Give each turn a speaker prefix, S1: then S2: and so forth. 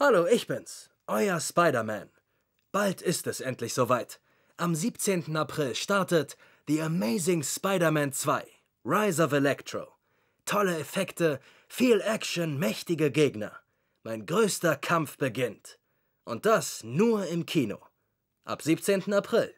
S1: Hallo, ich bin's, euer Spider-Man. Bald ist es endlich soweit. Am 17. April startet The Amazing Spider-Man 2, Rise of Electro. Tolle Effekte, viel Action, mächtige Gegner. Mein größter Kampf beginnt. Und das nur im Kino. Ab 17. April.